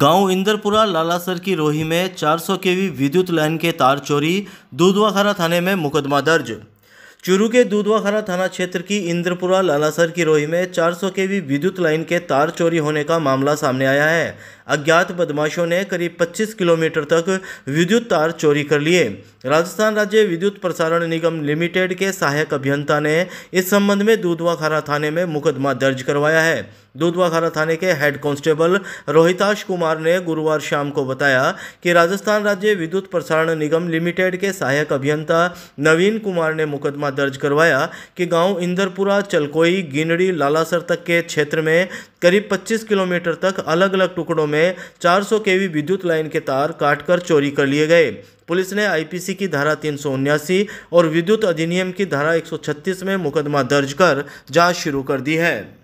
गांव इंदरपुरा लालासर की रोही में 400 केवी विद्युत लाइन के तार चोरी दूधवाखारा थाने में मुकदमा दर्ज चुरू के दूधवाखारा थाना क्षेत्र की इंद्रपुरा लालासर की रोही में 400 केवी विद्युत लाइन के तार चोरी होने का मामला सामने आया है अज्ञात बदमाशों ने करीब 25 किलोमीटर तक विद्युत तार चोरी कर लिए राजस्थान राज्य विद्युत प्रसारण निगम लिमिटेड के सहायक अभियंता ने इस संबंध में दूधवाखरा थाने में मुकदमा दर्ज करवाया है दूधवाखाना थाने के हेड कांस्टेबल रोहिताश कुमार ने गुरुवार शाम को बताया कि राजस्थान राज्य विद्युत प्रसारण निगम लिमिटेड के सहायक अभियंता नवीन कुमार ने मुकदमा दर्ज करवाया कि गांव इंदरपुरा चलकोई गिनड़ी लालासर तक के क्षेत्र में करीब 25 किलोमीटर तक अलग अलग टुकड़ों में 400 सौ केवी विद्युत लाइन के तार काटकर चोरी कर लिए गए पुलिस ने आईपीसी की धारा तीन और विद्युत अधिनियम की धारा एक में मुकदमा दर्ज कर जांच शुरू कर दी है